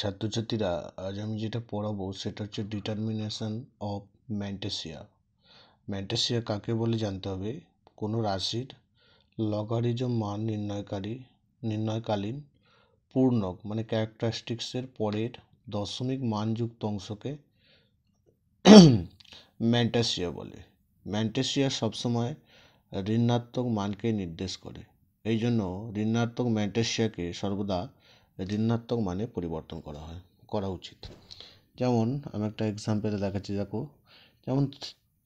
ছাত্রছাত্রীরা আজ আমি যেটা পড়াবো সেটা হচ্ছে ডিটারমিনেশন অফ ম্যান্টেসিয়া ম্যান্টেসিয়া কাকে বলে জানতে হবে কোনো রাশির লগারিজম মান নির্ণয়কারী নির্ণয়কালীন পূর্ণক মানে ক্যারেক্টারিস্টিক্সের পরের দশমিক মানযুক্ত অংশকে ম্যান্টাসিয়া বলে ম্যান্টেসিয়া সবসময় ঋণাত্মক মানকে নির্দেশ করে এই জন্য ঋণাত্মক ম্যান্টেসিয়াকে সর্বদা ঋণাত্মক মানে পরিবর্তন করা হয় করা উচিত যেমন আমি একটা এক্সাম্পলে দেখাচ্ছি দেখো যেমন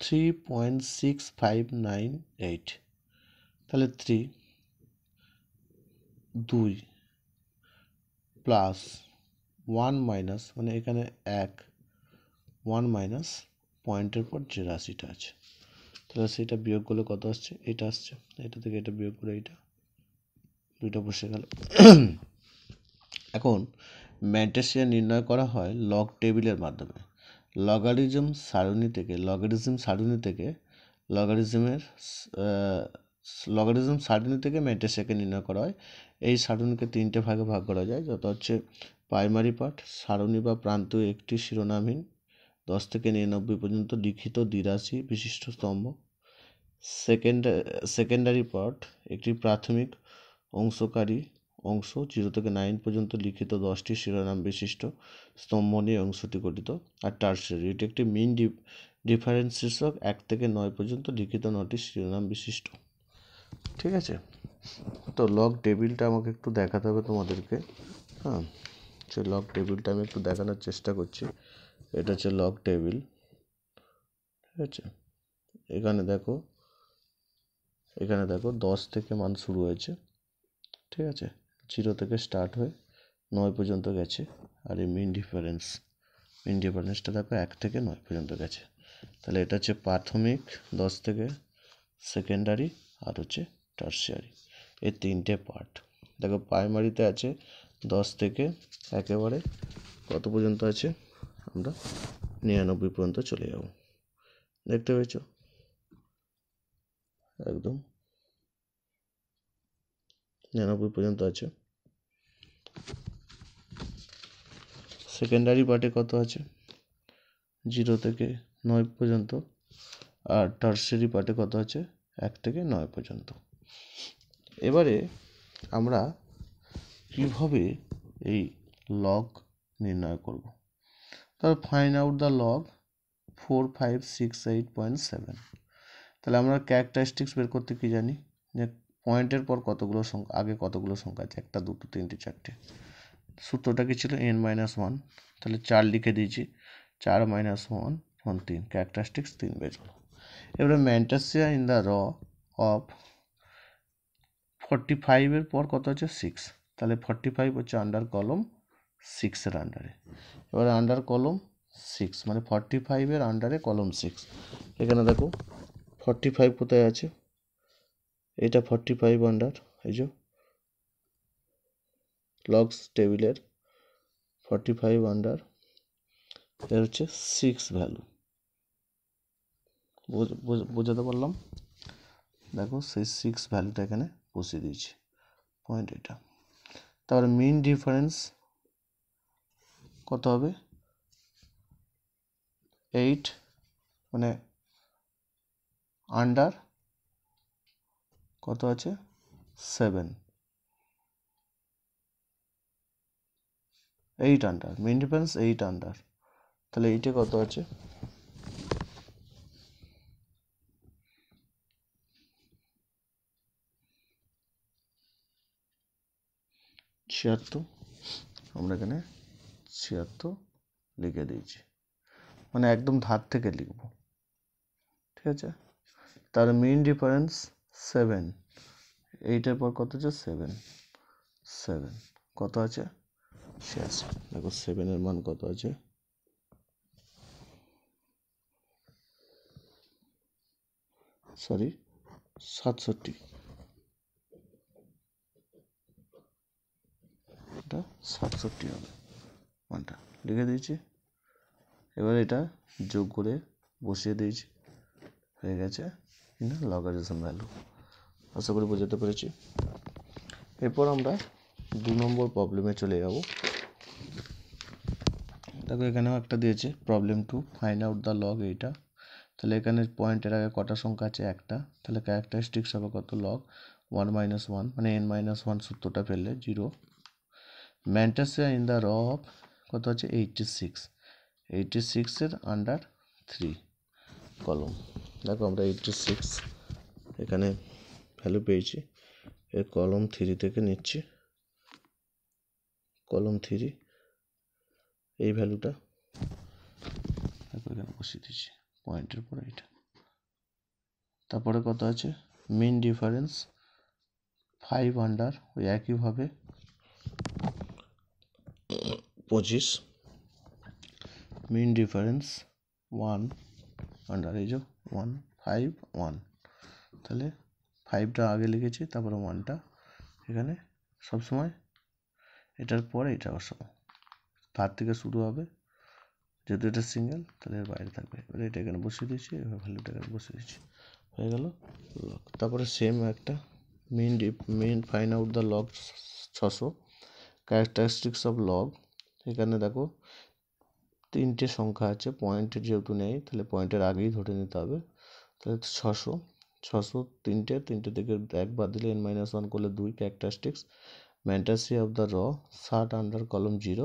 three point six five nine eight তাহলে থ্রি দুই প্লাস ওয়ান মাইনাস মানে এখানে এক ওয়ান মাইনাস পয়েন্টের পর যে রাশিটা আছে তাহলে সেটা বিয়োগ করলে কত আসছে এটা আসছে এটা থেকে এটা বিয়োগ করে এইটা দুইটা বসে গেল এখন ম্যাট্রিক্সিয়া নির্ণয় করা হয় লগ টেবিলের মাধ্যমে লগারিজম সারণি থেকে লগারিজম সারণি থেকে লগারিজমের লগারিজম সারণি থেকে ম্যাট্রিক্সিয়াকে নির্ণয় করা হয় এই সারণিকে তিনটে ভাগে ভাগ করা যায় যত হচ্ছে প্রাইমারি পার্ট সারণি বা প্রান্ত একটি শিরোনামহীন দশ থেকে নিরানব্বই পর্যন্ত লিখিত দ্বিরাশি বিশিষ্ট স্তম্ভ সেকেন্ড সেকেন্ডারি পার্ট একটি প্রাথমিক অংশকারী অংশ জিরো থেকে নাইন পর্যন্ত লিখিত দশটি শিরোনাম বিশিষ্ট স্তম্ভ নিয়ে অংশটি গঠিত আর টার্সারি এটি একটি মিন ডিফারেন্স শীর্ষক এক থেকে নয় পর্যন্ত লিখিত নটি শিরোনাম বিশিষ্ট ঠিক আছে তো লক টেবিলটা আমাকে একটু দেখাতে হবে তোমাদেরকে হ্যাঁ সেই লক টেবিলটা আমি একটু দেখানোর চেষ্টা করছি এটা হচ্ছে লক টেবিল ঠিক আছে এখানে দেখো এখানে দেখো দশ থেকে মান শুরু হয়েছে ঠিক আছে জিরো থেকে স্টার্ট হয়ে নয় পর্যন্ত গেছে আর এই মিন ডিফারেন্স মিন ডিফারেন্সটা দেখো এক থেকে নয় পর্যন্ত গেছে তাহলে এটা হচ্ছে প্রাথমিক দশ থেকে সেকেন্ডারি আর হচ্ছে টার্সিয়ারি এই তিনটে পার্ট দেখো প্রাইমারিতে আছে দশ থেকে একেবারে কত পর্যন্ত আছে আমরা নিরানব্বই পর্যন্ত চলে যাব দেখতে পেয়েছ একদম নিরানব্বই পর্যন্ত আছে সেকেন্ডারি পার্টে কত আছে জিরো থেকে নয় পর্যন্ত আর টার্সারি পার্টে কত আছে এক থেকে নয় পর্যন্ত এবারে আমরা কীভাবে এই লগ নির্ণয় করব তাহলে find out the log four five six eight point seven তাহলে আমরা ক্যারেক্টারিস্টিক্স বের করতে কি জানি যে পয়েন্টের পর কতগুলো সংখ্যা আগে কতগুলো সংখ্যা আছে একটা দুটো তিনটে চারটে সূত্রটা কি ছিল এন মাইনাস ওয়ান তাহলে চার লিখে দিয়েছি চার মাইনাস ওয়ান ওয়ান তিন ক্যারেক্টারিস্টিক্স তিন বেরো এবারে mantissa in the row of forty ফাইভের পর কত হচ্ছে সিক্স তাহলে ফর্টি ফাইভ হচ্ছে আন্ডার কলম সিক্সের আন্ডারে এবার আন্ডার কলম সিক্স মানে ফর্টি ফাইভের আন্ডারে কলম সিক্স এখানে দেখো ফর্টি ফাইভ কোথায় আছে এটা ফর্টি ফাইভ আন্ডার এই যে লগস টেবিলের ফর্টি ফাইভ আন্ডার এর হচ্ছে সিক্স ভ্যালু বোঝাতে পারলাম দেখো সেই সিক্স ভ্যালুটা এখানে বসিয়ে দিয়েছি পয়েন্ট এটা তার মেন ডিফারেন্স কত হবে এইট মানে আন্ডার কত আছে seven eight under difference eight under তাহলে এইটে কত আছে ছিয়াত্তর আমরা এখানে ছিয়াত্তর লিখে দিয়েছি মানে একদম ধার থেকে লিখব ঠিক আছে তার মেন ডিফারেন্স সেভেন এইটার পর কত আছে সেভেন সেভেন কত আছে শেষ দেখো সেভেনের মান কত আছে সরি সাতষট্টি এটা সাতষট্টি হবে মানটা লিখে দিয়েছি এবার এটা যোগ করে বসিয়ে দিয়েছি হয়ে গেছে লগারিজম ভ্যালু আশা করি বোঝাতে পেরেছি এরপর আমরা দু নম্বর প্রবলেমে চলে যাব দেখো এখানেও একটা দিয়েছে problem to find out the log এইটা তাহলে এখানে পয়েন্টের আগে কটা সংখ্যা আছে একটা তাহলে ক্যারেক্টারিস্টিক্স হবে কত লগ ওয়ান মাইনাস ওয়ান মানে এন মাইনাস ওয়ান সূত্রটা ফেললে zero mantissa in the row of কত আছে এইটটি সিক্স এইটটি সিক্সের আন্ডার থ্রি কলম দেখো আমরা এইটটি সিক্স এখানে ভ্যালু পেয়েছি এর কলম থ্রি থেকে নিচ্ছি কলম থ্রি এই ভ্যালুটা এখানে বসিয়ে দিচ্ছি পয়েন্টের পরে এটা তারপরে কত আছে মিন ডিফারেন্স ফাইভ আন্ডার ওই একইভাবে পঁচিশ মিন ডিফারেন্স ওয়ান আন্ডার এই যে ওয়ান ফাইভ ওয়ান তাহলে ফাইভটা আগে লিখেছি তারপরে ওয়ানটা এখানে সবসময় এটার পরে এটা অসম তার থেকে শুরু হবে যেহেতু এটা সিঙ্গেল তাহলে এর বাইরে থাকবে এবার এটা এখানে বসিয়ে দিয়েছি এবার ভ্যালুটা এখানে বসিয়ে দিয়েছি হয়ে গেল লক তারপরে সেম একটা মেন ডিপ মেন ফাইন আউট দ্য লগ ছশো ক্যারেক্টারিস্টিক্স অফ লগ এখানে দেখো তিনটে সংখ্যা আছে পয়েন্টের যেহেতু নেই তাহলে পয়েন্টের আগেই ধরে নিতে হবে তাহলে ছশো ছশো তিনটে তিনটে থেকে একবার দিলে এন মাইনাস ওয়ান করলে দুই characteristics Fantasy of the row ষাট under column 0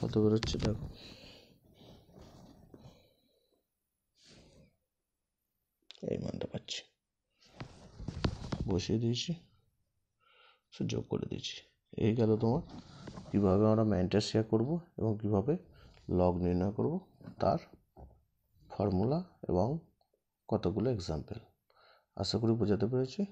কত বেরোচ্ছে দেখো এই মানটা পাচ্ছি বসিয়ে দিয়েছি যোগ করে দিয়েছি এই গেল তোমার কীভাবে আমরা শেয়ার করবো এবং কিভাবে লগ নির্ণয় করব তার ফর্মুলা এবং কতগুলো এক্সাম্পল আশা করি বোঝাতে পেরেছি